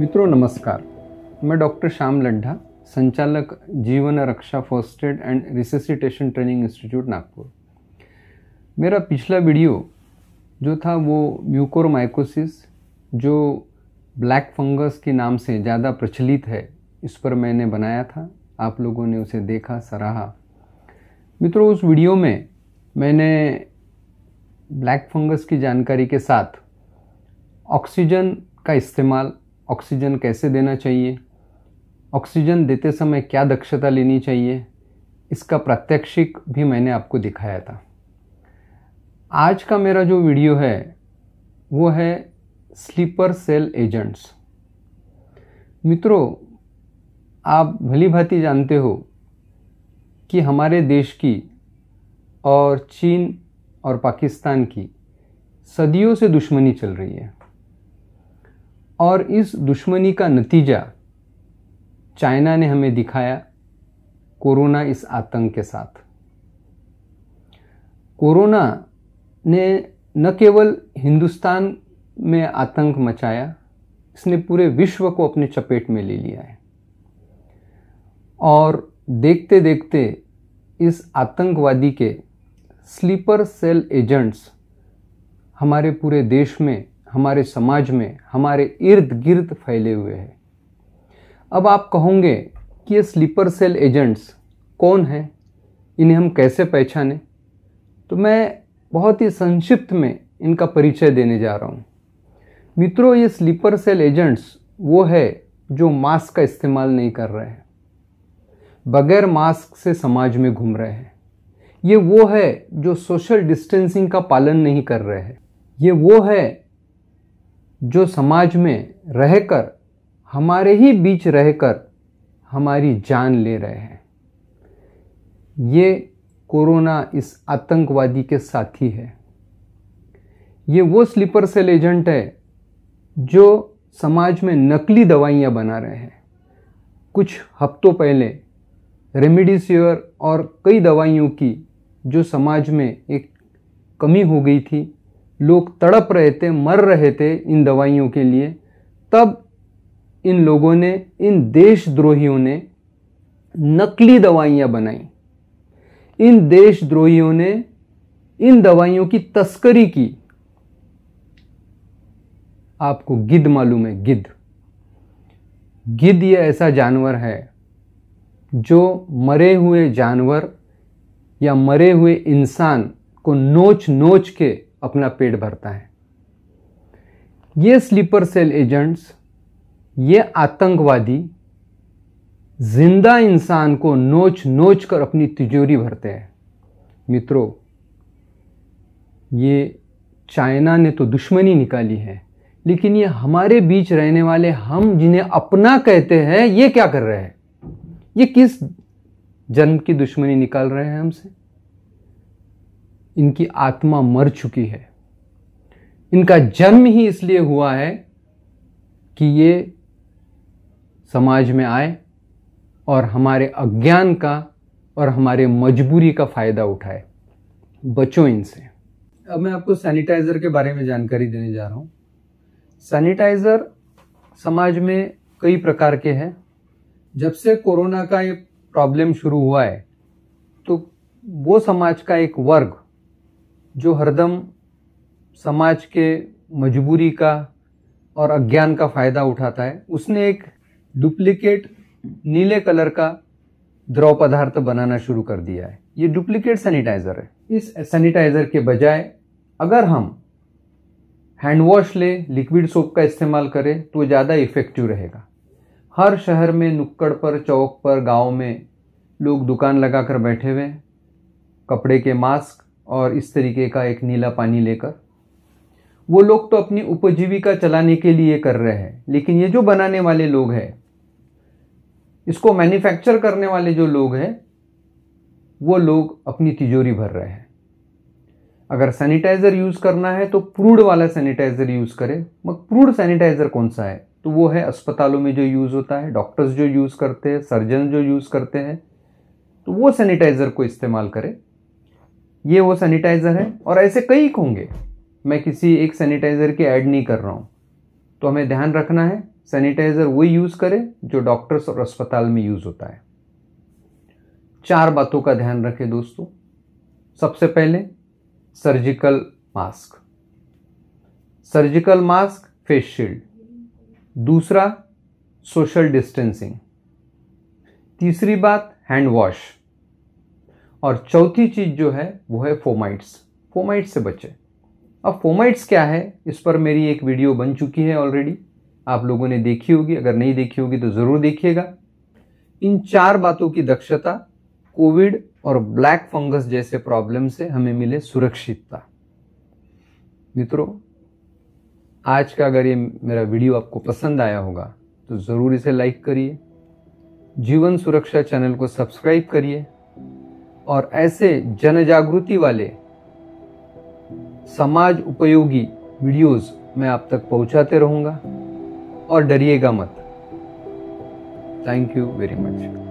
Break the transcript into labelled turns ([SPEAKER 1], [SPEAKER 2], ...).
[SPEAKER 1] मित्रों नमस्कार मैं डॉक्टर श्याम लड्ढा संचालक जीवन रक्षा first aid and resuscitation training institute Nagpur मेरा पिछला वीडियो जो था वो म्यूकोरमाइकोसिस जो ब्लैक फंगस के नाम से ज़्यादा प्रचलित है इस पर मैंने बनाया था आप लोगों ने उसे देखा सराहा मित्रों उस वीडियो में मैंने ब्लैक फंगस की जानकारी के साथ ऑक्सीजन का इस्तेमाल ऑक्सीजन कैसे देना चाहिए ऑक्सीजन देते समय क्या दक्षता लेनी चाहिए इसका प्रात्यक्षिक भी मैंने आपको दिखाया था आज का मेरा जो वीडियो है वो है स्लीपर सेल एजेंट्स मित्रों आप भली भांति जानते हो कि हमारे देश की और चीन और पाकिस्तान की सदियों से दुश्मनी चल रही है और इस दुश्मनी का नतीजा चाइना ने हमें दिखाया कोरोना इस आतंक के साथ कोरोना ने न केवल हिंदुस्तान में आतंक मचाया इसने पूरे विश्व को अपने चपेट में ले लिया है और देखते देखते इस आतंकवादी के स्लीपर सेल एजेंट्स हमारे पूरे देश में हमारे समाज में हमारे इर्द गिर्द फैले हुए हैं अब आप कहोगे कि ये स्लीपर सेल एजेंट्स कौन हैं इन्हें हम कैसे पहचाने तो मैं बहुत ही संक्षिप्त में इनका परिचय देने जा रहा हूँ मित्रों ये स्लीपर सेल एजेंट्स वो है जो मास्क का इस्तेमाल नहीं कर रहे हैं बगैर मास्क से समाज में घूम रहे हैं ये वो है जो सोशल डिस्टेंसिंग का पालन नहीं कर रहे हैं ये वो है जो समाज में रहकर हमारे ही बीच रहकर हमारी जान ले रहे हैं ये कोरोना इस आतंकवादी के साथी है ये वो स्लीपर सेल एजेंट है जो समाज में नकली दवाइयाँ बना रहे हैं कुछ हफ्तों पहले रेमडिसिविर और कई दवाइयों की जो समाज में एक कमी हो गई थी लोग तड़प रहे थे मर रहे थे इन दवाइयों के लिए तब इन लोगों ने इन देशद्रोहियों ने नकली दवाइयाँ बनाई इन देशद्रोहियों ने इन दवाइयों की तस्करी की आपको गिद्ध मालूम है गिद्ध गिद्ध यह ऐसा जानवर है जो मरे हुए जानवर या मरे हुए इंसान को नोच नोच के अपना पेट भरता है ये स्लीपर सेल एजेंट्स ये आतंकवादी जिंदा इंसान को नोच नोच कर अपनी तिजोरी भरते हैं मित्रों ये चाइना ने तो दुश्मनी निकाली है लेकिन ये हमारे बीच रहने वाले हम जिन्हें अपना कहते हैं ये क्या कर रहे हैं ये किस जन्म की दुश्मनी निकाल रहे हैं हमसे इनकी आत्मा मर चुकी है इनका जन्म ही इसलिए हुआ है कि ये समाज में आए और हमारे अज्ञान का और हमारे मजबूरी का फ़ायदा उठाए बचो इनसे अब मैं आपको सैनिटाइज़र के बारे में जानकारी देने जा रहा हूँ सैनिटाइज़र समाज में कई प्रकार के हैं जब से कोरोना का ये प्रॉब्लम शुरू हुआ है तो वो समाज का एक वर्ग जो हरदम समाज के मजबूरी का और अज्ञान का फ़ायदा उठाता है उसने एक डुप्लीकेट नीले कलर का द्रव पदार्थ बनाना शुरू कर दिया है ये डुप्लीकेट सैनिटाइज़र है इस सैनिटाइज़र के बजाय अगर हम हैंड वॉश लें लिक्विड सोप का इस्तेमाल करें तो ज़्यादा इफ़ेक्टिव रहेगा हर शहर में नुक्कड़ पर चौक पर गांव में लोग दुकान लगा कर बैठे हुए हैं कपड़े के मास्क और इस तरीके का एक नीला पानी लेकर वो लोग तो अपनी उपजीविका चलाने के लिए कर रहे हैं लेकिन ये जो बनाने वाले लोग हैं इसको मैन्युफैक्चर करने वाले जो लोग हैं वो लोग अपनी तिजोरी भर रहे हैं अगर सैनिटाइज़र यूज़ करना है तो प्रूड वाला सैनिटाइज़र यूज़ करें मगर प्रूड सैनिटाइज़र कौन सा है तो वो है अस्पतालों में जो यूज़ होता है डॉक्टर्स जो यूज़ करते हैं सर्जन जो यूज़ करते हैं तो वो सैनिटाइज़र को इस्तेमाल करें ये वो सैनिटाइज़र है और ऐसे कई होंगे मैं किसी एक सैनिटाइज़र की ऐड नहीं कर रहा हूँ तो हमें ध्यान रखना है सैनिटाइज़र वही यूज़ करें जो डॉक्टर्स और अस्पताल में यूज़ होता है चार बातों का ध्यान रखें दोस्तों सबसे पहले surgical mask surgical mask face shield दूसरा सोशल डिस्टेंसिंग तीसरी बात हैंड वॉश और चौथी चीज़ जो है वो है फोमाइट्स फोमाइट्स से बचें अब फोमाइट्स क्या है इस पर मेरी एक वीडियो बन चुकी है ऑलरेडी आप लोगों ने देखी होगी अगर नहीं देखी होगी तो ज़रूर देखिएगा इन चार बातों की दक्षता कोविड और ब्लैक फंगस जैसे प्रॉब्लम से हमें मिले सुरक्षितता मित्रों आज का अगर ये मेरा वीडियो आपको पसंद आया होगा तो ज़रूर इसे लाइक करिए जीवन सुरक्षा चैनल को सब्सक्राइब करिए और ऐसे जन जागृति वाले समाज उपयोगी वीडियोस मैं आप तक पहुंचाते रहूंगा और डरिएगा मत थैंक यू वेरी मच